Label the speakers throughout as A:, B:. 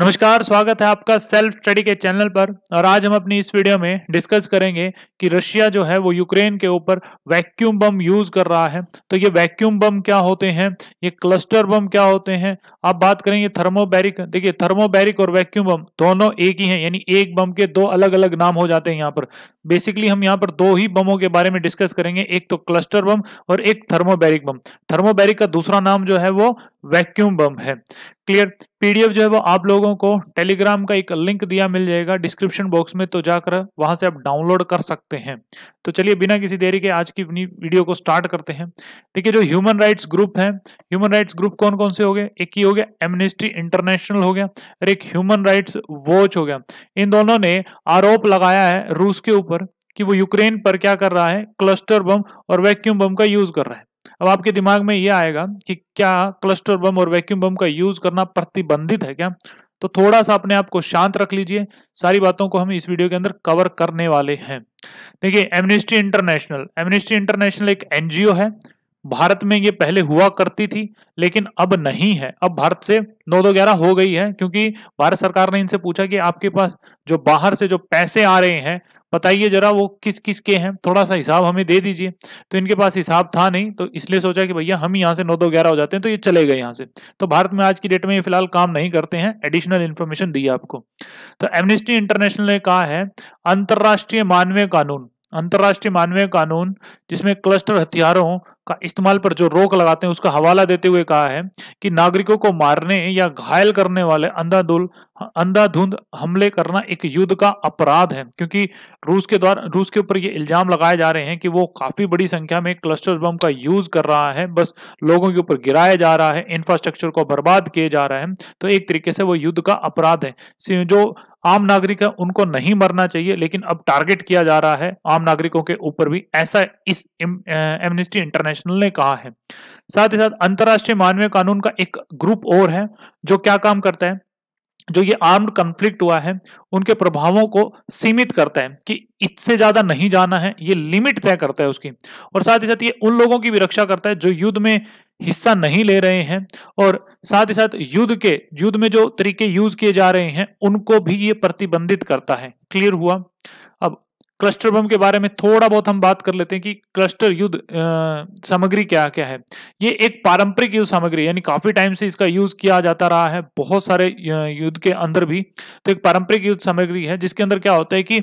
A: नमस्कार स्वागत है आपका सेल्फ स्टडी के चैनल पर और आज हम अपनी इस वीडियो में डिस्कस करेंगे कि रशिया जो है वो यूक्रेन के ऊपर वैक्यूम बम यूज कर रहा है तो ये वैक्यूम बम क्या होते हैं ये क्लस्टर बम क्या होते हैं आप बात करेंगे थर्मोबैरिक देखिए थर्मोबैरिक और वैक्यूम बम दोनों एक ही है यानी एक बम के दो अलग अलग नाम हो जाते हैं यहाँ पर बेसिकली हम यहाँ पर दो ही बमों के बारे में डिस्कस करेंगे एक तो क्लस्टर बम और एक थर्मोबैरिक बम थर्मोबैरिक का दूसरा नाम जो है वो वैक्यूम बम है क्लियर पीडीएफ जो है वो आप लोगों लोगों को टेलीग्राम का एक लिंक दिया मिल जाएगा डिस्क्रिप्शन बॉक्स में तो जाकर वहां से आप डाउनलोड कर सकते हैं तो चलिए बिना किसी देरी के आज की वीडियो को स्टार्ट करते हैं देखिए जो ह्यूमन राइट्स ग्रुप है ह्यूमन राइट्स ग्रुप कौन कौन से हो गए एक ही हो गया एमनेस्टी इंटरनेशनल हो गया और एक ह्यूमन राइट्स वॉच हो गया इन दोनों ने आरोप लगाया है रूस के ऊपर कि वो यूक्रेन पर क्या कर रहा है क्लस्टर बम और वैक्यूम बम का यूज कर रहा है अब आपके दिमाग में ये आएगा कि क्या क्लस्टर बम और वैक्यूम बम का यूज करना प्रतिबंधित है क्या तो थोड़ा सा अपने आप को शांत रख लीजिए सारी बातों को हम इस वीडियो के अंदर कवर करने वाले हैं देखिए एमनेस्टी इंटरनेशनल एमनेस्टी इंटरनेशनल एक एनजीओ है भारत में ये पहले हुआ करती थी लेकिन अब नहीं है अब भारत से नौ दो ग्यारह हो गई है क्योंकि भारत सरकार ने इनसे पूछा कि आपके पास जो बाहर से जो पैसे आ रहे हैं बताइए जरा वो किस किस के हैं थोड़ा सा हिसाब हमें दे दीजिए तो इनके पास हिसाब था नहीं तो इसलिए सोचा कि भैया हम यहाँ से नौ दो ग्यारह हो जाते हैं तो ये चले गए यहाँ से तो भारत में आज की डेट में ये फिलहाल काम नहीं करते हैं एडिशनल इन्फॉर्मेशन दी आपको तो एमनेस्टी इंटरनेशनल ने कहा है अंतर्राष्ट्रीय मानवीय कानून अंतर्राष्ट्रीय मानवीय कानून जिसमें क्लस्टर हथियारों का इस्तेमाल पर जो रोक लगाते हैं उसका हवाला देते हुए कहा है कि नागरिकों को मारने या घायल करने वाले अंधाधुल अंधाधुंध हमले करना एक युद्ध का अपराध है क्योंकि रूस के द्वारा रूस के ऊपर ये इल्जाम लगाए जा रहे हैं कि वो काफी बड़ी संख्या में क्लस्टर बम का यूज कर रहा है बस लोगों के ऊपर गिराया जा रहा है इंफ्रास्ट्रक्चर को बर्बाद किए जा रहा है तो एक तरीके से वो युद्ध का अपराध है जो आम नागरिक है उनको नहीं मरना चाहिए लेकिन अब टारगेट किया जा रहा है आम नागरिकों के ऊपर भी ऐसा इस एमनेस्टी इंटरनेशनल ने कहा है साथ ही साथ अंतर्राष्ट्रीय मानवीय कानून का एक ग्रुप और है जो क्या काम करता है जो ये आर्म्ड कंफ्लिक्ट हुआ है उनके प्रभावों को सीमित करता है कि इससे ज्यादा नहीं जाना है ये लिमिट तय करता है उसकी और साथ ही साथ ये उन लोगों की भी रक्षा करता है जो युद्ध में हिस्सा नहीं ले रहे हैं और साथ ही साथ युद्ध के युद्ध में जो तरीके यूज किए जा रहे हैं उनको भी ये प्रतिबंधित करता है क्लियर हुआ क्लस्टर बम के बारे में थोड़ा बहुत हम बात कर लेते हैं कि क्लस्टर युद्ध सामग्री क्या क्या है ये एक पारंपरिक युद्ध सामग्री यानी काफी टाइम से इसका यूज किया जाता रहा है बहुत सारे युद्ध के अंदर भी तो एक पारंपरिक युद्ध सामग्री है जिसके अंदर क्या होता है कि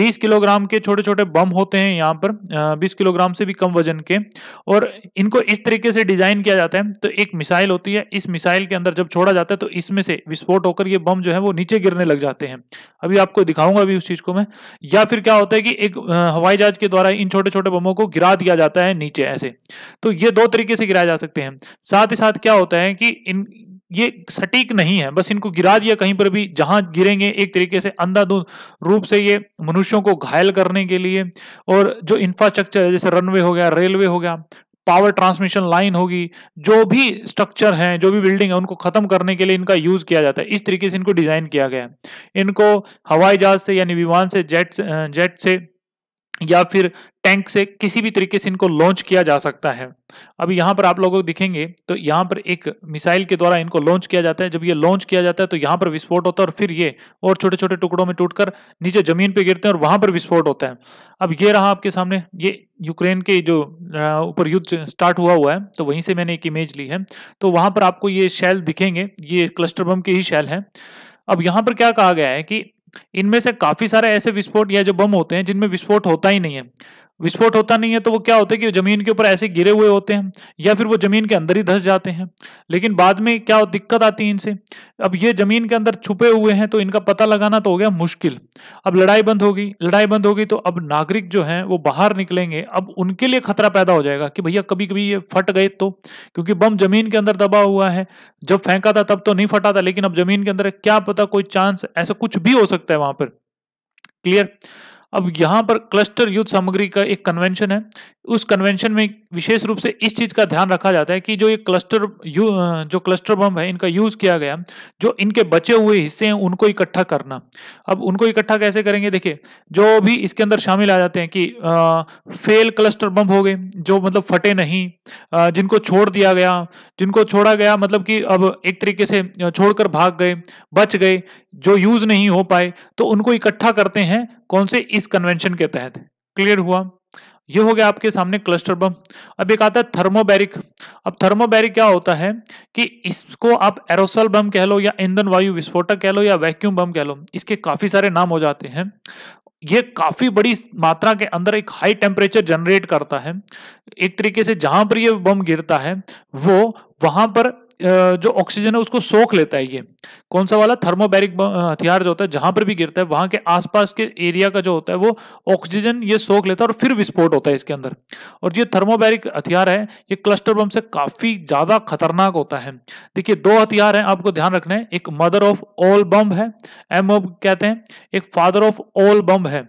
A: 20 किलोग्राम के छोटे छोटे बम होते हैं यहाँ पर बीस किलोग्राम से भी कम वजन के और इनको इस तरीके से डिजाइन किया जाता है तो एक मिसाइल होती है इस मिसाइल के अंदर जब छोड़ा जाता है तो इसमें से विस्फोट होकर ये बम जो है वो नीचे गिरने लग जाते हैं अभी आपको दिखाऊंगा अभी उस चीज को मैं या फिर क्या होता है कि एक हवाई जहाज के द्वारा इन छोटे छोटे बमों को गिरा दिया जाता है नीचे ऐसे तो ये दो तरीके से गिराए जा सकते हैं साथ ही साथ क्या होता है कि इन ये सटीक नहीं है बस इनको गिरा दिया कहीं पर भी जहां गिरेंगे एक तरीके से अंधाधुंध रूप से ये मनुष्यों को घायल करने के लिए और जो इंफ्रास्ट्रक्चर है जैसे रनवे हो गया रेलवे हो गया पावर ट्रांसमिशन लाइन होगी जो भी स्ट्रक्चर हैं जो भी बिल्डिंग है उनको ख़त्म करने के लिए इनका यूज़ किया जाता है इस तरीके से इनको डिज़ाइन किया गया है इनको हवाई जहाज़ से यानी विमान से जेट जेट से या फिर टैंक से किसी भी तरीके से इनको लॉन्च किया जा सकता है अब यहाँ पर आप लोगों को दिखेंगे तो यहाँ पर एक मिसाइल के द्वारा इनको लॉन्च किया जाता है जब ये लॉन्च किया जाता है तो यहाँ पर विस्फोट होता है और फिर ये और छोटे छोटे टुकड़ों में टूटकर नीचे जमीन पे गिरते हैं और वहां पर विस्फोट होता है अब ये रहा आपके सामने ये यूक्रेन के जो ऊपर युद्ध स्टार्ट हुआ हुआ है तो वहीं से मैंने एक इमेज ली है तो वहां पर आपको ये शैल दिखेंगे ये क्लस्टर बम के ही शैल है अब यहाँ पर क्या कहा गया है कि इनमें से काफी सारे ऐसे विस्फोट या जो बम होते हैं जिनमें विस्फोट होता ही नहीं है विस्फोट होता नहीं है तो वो क्या होता है कि जमीन के ऊपर ऐसे गिरे हुए होते हैं या फिर वो जमीन के अंदर ही धस जाते हैं लेकिन बाद में क्या दिक्कत आती है इनसे अब ये जमीन के अंदर छुपे हुए हैं तो इनका पता लगाना तो हो गया मुश्किल अब लड़ाई बंद होगी लड़ाई बंद होगी तो अब नागरिक जो है वो बाहर निकलेंगे अब उनके लिए खतरा पैदा हो जाएगा कि भैया कभी कभी ये फट गए तो क्योंकि बम जमीन के अंदर दबा हुआ है जब फेंका था तब तो नहीं फटा था लेकिन अब जमीन के अंदर क्या पता कोई चांस ऐसा कुछ भी हो सकता है वहां पर क्लियर अब यहाँ पर क्लस्टर युद्ध सामग्री का एक कन्वेंशन है उस कन्वेंशन में विशेष रूप से इस चीज़ का ध्यान रखा जाता है कि जो ये क्लस्टर जो क्लस्टर बम है इनका यूज़ किया गया जो इनके बचे हुए हिस्से हैं उनको इकट्ठा करना अब उनको इकट्ठा कैसे करेंगे देखिए जो भी इसके अंदर शामिल आ जाते हैं कि आ, फेल क्लस्टर बम हो गए जो मतलब फटे नहीं आ, जिनको छोड़ दिया गया जिनको छोड़ा गया मतलब कि अब एक तरीके से छोड़कर भाग गए बच गए जो यूज नहीं हो पाए तो उनको इकट्ठा करते हैं कौन से इस कन्वेंशन के तहत क्लियर हुआ ये हो गया आपके सामने क्लस्टर बम अब एक आता है थर्मोबैरिक अब थर्मोबैरिक क्या होता है कि इसको आप एरोसल बम कह लो या ईंधन वायु विस्फोटक कह लो या वैक्यूम बम कह लो इसके काफी सारे नाम हो जाते हैं ये काफी बड़ी मात्रा के अंदर एक हाई टेम्परेचर जनरेट करता है एक तरीके से जहां पर ये बम गिरता है वो वहां पर जो ऑक्सीजन है उसको सोख लेता है ये कौन सा वाला थर्मोबैरिक हथियार जो होता है जहां पर भी गिरता है वहां के आसपास के एरिया का जो होता है वो ऑक्सीजन ये सोख लेता है और फिर विस्फोट होता है इसके अंदर और ये थर्मोबैरिक हथियार है ये क्लस्टर बम से काफी ज्यादा खतरनाक होता है देखिए दो हथियार हैं आपको ध्यान रखना है एक मदर ऑफ ऑल बम है एम कहते हैं एक फादर ऑफ ऑल बम है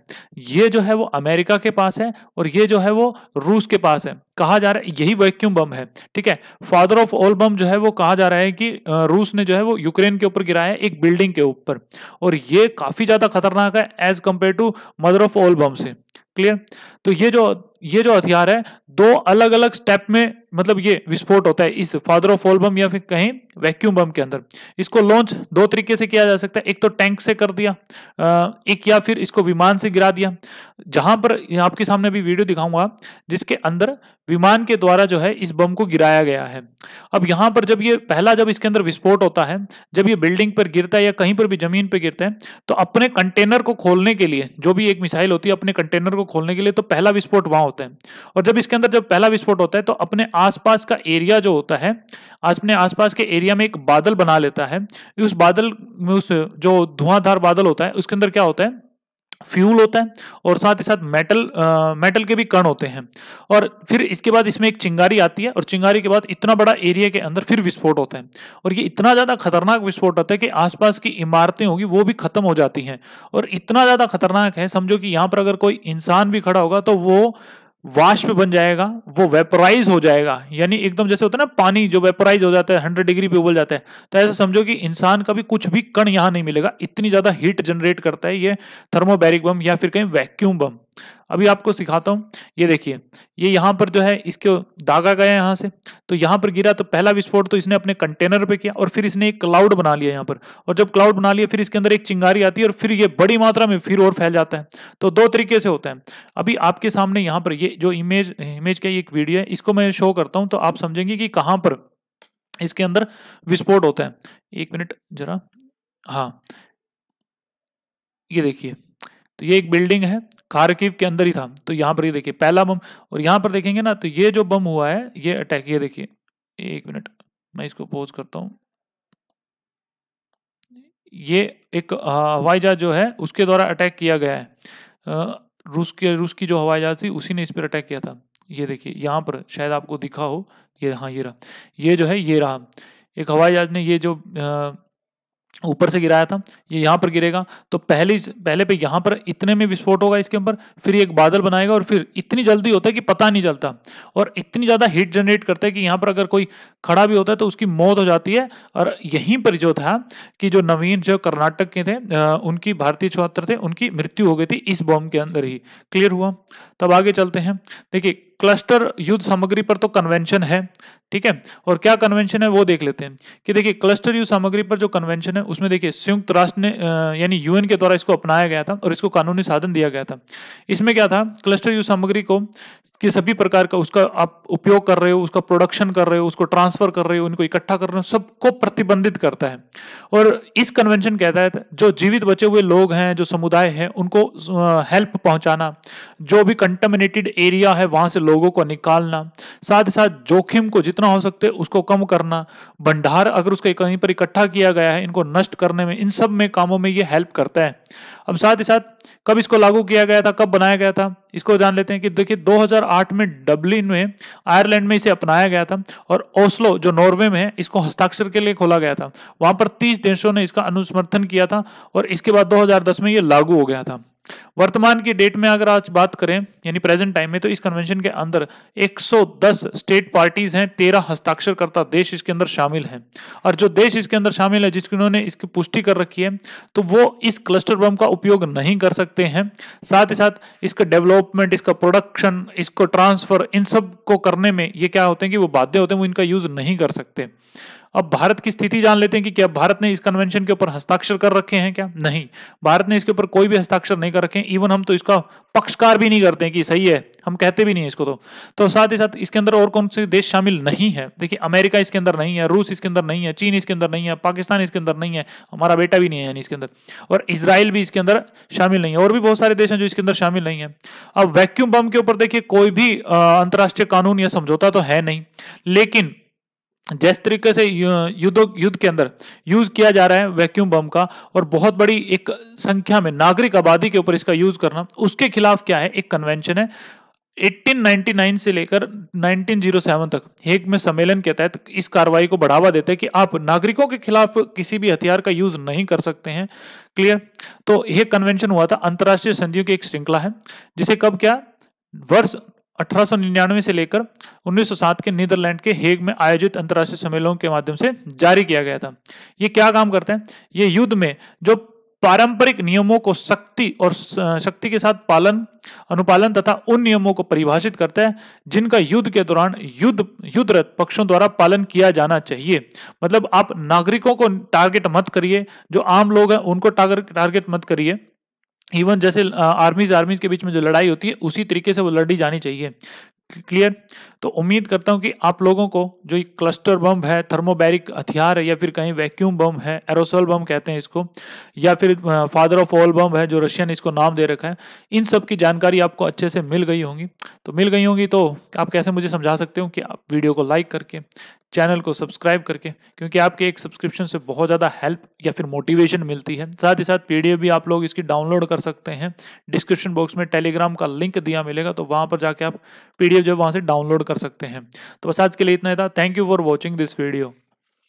A: ये जो है वो अमेरिका के पास है और ये जो है वो रूस के पास है कहा जा रहा है यही वैक्यूम बम है ठीक है फादर ऑफ ऑल बम जो है वो कहा जा रहा है कि रूस ने जो है वो यूक्रेन के ऊपर गिराया है एक बिल्डिंग के ऊपर और ये काफी ज्यादा खतरनाक है as compare to mother of all bomb से क्लियर तो ये जो ये जो हथियार है दो अलग अलग स्टेप में मतलब ये विस्फोट होता है इस फादर ऑफ ऑल बम या फिर कहीं वैक्यूम बम के अंदर इसको लॉन्च दो तरीके से किया जा सकता है एक तो टैंक से कर दिया एक या फिर इसको विमान से गिरा दिया जहां पर आपके सामने भी वीडियो दिखाऊंगा जिसके अंदर विमान के द्वारा जो है इस बम को गिराया गया है अब यहां पर जब ये पहला जब इसके अंदर विस्फोट होता है जब ये बिल्डिंग पर गिरता है या कहीं पर भी जमीन पर गिरता है तो अपने कंटेनर को खोलने के लिए जो भी एक मिसाइल होती है अपने कंटेनर को खोलने के लिए तो पहला विस्फोट वहां होता है और जब इसके अंदर जब पहला विस्फोट होता है तो अपने आसपास का एरिया जो होता है अपने आसपास के एरिया में एक बादल बना लेता है उस बादल में उस जो धुआंधार बादल होता है उसके अंदर क्या होता है फ्यूल होता है और साथ ही साथ मेटल आ, मेटल के भी कण होते हैं और फिर इसके बाद इसमें एक चिंगारी आती है और चिंगारी के बाद इतना बड़ा एरिया के अंदर फिर विस्फोट होता है और ये इतना ज़्यादा खतरनाक विस्फोट होता है कि आसपास की इमारतें होगी वो भी ख़त्म हो जाती हैं और इतना ज़्यादा खतरनाक है समझो कि यहाँ पर अगर कोई इंसान भी खड़ा होगा तो वो वाष्प बन जाएगा वो वेपराइज हो जाएगा यानी एकदम जैसे होता है ना पानी जो वेपराइज हो जाता है हंड्रेड डिग्री पे उबल जाता है तो ऐसा समझो कि इंसान का भी कुछ भी कण यहां नहीं मिलेगा इतनी ज़्यादा हीट जनरेट करता है ये थर्मोबैरिक बम या फिर कहीं वैक्यूम बम अभी आपको सिखाता हूँ ये देखिए ये यहाँ पर जो है इसके दागा गया यहाँ से तो यहाँ पर गिरा तो पहला विस्फोट तो इसने अपने कंटेनर पे किया और फिर इसने एक क्लाउड बना लिया यहाँ पर और जब क्लाउड बना लिया फिर इसके अंदर एक चिंगारी आती है और फिर ये बड़ी मात्रा में फिर और फैल जाता है तो दो तरीके से होता है अभी आपके सामने यहाँ पर ये जो इमेज इमेज का एक वीडियो है इसको मैं शो करता हूँ तो आप समझेंगे कि कहाँ पर इसके अंदर विस्फोट होता है एक मिनट जरा हाँ ये देखिए तो ये एक बिल्डिंग है खारकीव के अंदर ही था तो यहाँ पर ये देखिए पहला बम और यहाँ पर देखेंगे ना तो ये जो बम हुआ है ये अटैक ये देखिए एक मिनट मैं इसको पोज करता हूँ ये एक हवाई जहाज जो है उसके द्वारा अटैक किया गया है रूस के रूस की जो हवाई जहाज थी उसी ने इस पर अटैक किया था ये देखिए यहाँ पर शायद आपको दिखा हो ये हाँ ये रहा ये जो है ये रहा एक हवाई जहाज ने ये जो आ, ऊपर से गिराया था ये यहाँ पर गिरेगा तो पहले पहले पे यहाँ पर इतने में विस्फोट होगा इसके ऊपर फिर एक बादल बनाएगा और फिर इतनी जल्दी होता है कि पता नहीं चलता और इतनी ज़्यादा हीट जनरेट करता है कि यहाँ पर अगर कोई खड़ा भी होता है तो उसकी मौत हो जाती है और यहीं पर जो था कि जो नवीन जो कर्नाटक के थे उनकी भारतीय छात्र थे उनकी मृत्यु हो गई थी इस बॉम्ब के अंदर ही क्लियर हुआ तब आगे चलते हैं देखिए क्लस्टर युद्ध सामग्री पर तो कन्वेंशन है ठीक है और क्या कन्वेंशन है वो देख लेते हैं कि देखिए क्लस्टर युद्ध सामग्री पर जो कन्वेंशन है उसमें देखिए संयुक्त राष्ट्र ने यानी यूएन के द्वारा इसको अपनाया गया था और इसको कानूनी साधन दिया गया था इसमें क्या था क्लस्टर युद्ध सामग्री को कि सभी प्रकार का उसका आप उपयोग कर रहे हो उसका प्रोडक्शन कर रहे हो उसको ट्रांसफर कर रहे हो उनको इकट्ठा कर रहे हो सबको प्रतिबंधित करता है और इस कन्वेंशन के तहत जो जीवित बचे हुए लोग हैं जो समुदाय हैं उनको हेल्प पहुंचाना जो भी कंटेमिनेटेड एरिया है वहां से लोगों को निकालना साथ ही साथ जोखिम को जितना हो सकते उसको कम करना भंडार अगर उसके कहीं पर इकट्ठा किया गया है इनको नष्ट करने में इन सब में कामों में ये हेल्प करता है अब साथ ही साथ कब इसको लागू किया गया था कब बनाया गया था इसको जान लेते हैं कि देखिए 2008 में डब्लिन में आयरलैंड में इसे अपनाया गया था और ओस्लो जो नॉर्वे में है इसको हस्ताक्षर के लिए खोला गया था वहां पर 30 देशों ने इसका अनुसमर्थन किया था और इसके बाद 2010 में ये लागू हो गया था वर्तमान की डेट में अगर आज बात करें यानी प्रेजेंट टाइम में तो इस कन्वेंशन के अंदर 110 स्टेट पार्टीज हैं तेरह हस्ताक्षरकर्ता देश इसके अंदर शामिल हैं और जो देश इसके अंदर शामिल है जिन्होंने इसकी पुष्टि कर रखी है तो वो इस क्लस्टर बम का उपयोग नहीं कर सकते हैं साथ ही साथ इसका डेवलपमेंट इसका प्रोडक्शन इसको ट्रांसफर इन सब को करने में ये क्या होते हैं कि वो बाध्य होते हैं वो इनका यूज नहीं कर सकते अब भारत की स्थिति जान लेते हैं कि क्या भारत ने इस कन्वेंशन के ऊपर हस्ताक्षर कर रखे हैं क्या नहीं भारत ने इसके ऊपर कोई भी हस्ताक्षर नहीं कर रखे हैं इवन हम तो इसका पक्षकार भी नहीं करते हैं कि सही है हम कहते भी नहीं है इसको तो तो साथ ही साथ इसके अंदर और कौन से देश शामिल नहीं है देखिए अमेरिका इसके अंदर नहीं है रूस इसके अंदर नहीं है चीन इसके अंदर नहीं है पाकिस्तान इसके अंदर नहीं है हमारा बेटा भी नहीं है इसके अंदर और इसराइल भी इसके अंदर शामिल नहीं है और भी बहुत सारे देश हैं जो इसके अंदर शामिल नहीं है अब वैक्यूम बम के ऊपर देखिए कोई भी अंतर्राष्ट्रीय कानून या समझौता तो है नहीं लेकिन जिस तरीके से युद्ध युद्ध के अंदर यूज किया जा रहा है वैक्यूम बम का और बहुत बड़ी एक संख्या में नागरिक आबादी के ऊपर इसका यूज करना उसके खिलाफ क्या है एक कन्वेंशन है 1899 से लेकर 1907 तक हेग में सम्मेलन के तहत इस कार्रवाई को बढ़ावा देते हैं कि आप नागरिकों के खिलाफ किसी भी हथियार का यूज नहीं कर सकते हैं क्लियर तो यह कन्वेंशन हुआ था अंतरराष्ट्रीय संधियों की एक श्रृंखला है जिसे कब क्या वर्ष 1899 से लेकर 1907 के नीदरलैंड के हेग में आयोजित अंतर्राष्ट्रीय सम्मेलन के माध्यम से जारी किया गया था ये क्या काम करते हैं ये युद्ध में जो पारंपरिक नियमों को शक्ति और शक्ति के साथ पालन अनुपालन तथा उन नियमों को परिभाषित करते हैं जिनका युद्ध के दौरान युद्ध युद्धरत पक्षों द्वारा पालन किया जाना चाहिए मतलब आप नागरिकों को टारगेट मत करिए जो आम लोग हैं उनको टारगेट मत करिए इवन जैसे आर्मीज आर्मीज के बीच में जो लड़ाई होती है उसी तरीके से वो लड़ी जानी चाहिए क्लियर तो उम्मीद करता हूं कि आप लोगों को जो ये क्लस्टर बम है थर्मोबैरिक हथियार है या फिर कहीं वैक्यूम बम है एरोसोल बम कहते हैं इसको या फिर फादर ऑफ ऑल बम है जो रशियन इसको नाम दे रखा है इन सब की जानकारी आपको अच्छे से मिल गई होंगी तो मिल गई होंगी तो आप कैसे मुझे समझा सकते हो कि आप वीडियो को लाइक करके चैनल को सब्सक्राइब करके क्योंकि आपके एक सब्सक्रिप्शन से बहुत ज़्यादा हेल्प या फिर मोटिवेशन मिलती है साथ ही साथ पीडीएफ भी आप लोग इसकी डाउनलोड कर सकते हैं डिस्क्रिप्शन बॉक्स में टेलीग्राम का लिंक दिया मिलेगा तो वहाँ पर जाके आप पीडीएफ जो है वहाँ से डाउनलोड कर सकते हैं तो बस आज के लिए इतना ही था thank you for watching this video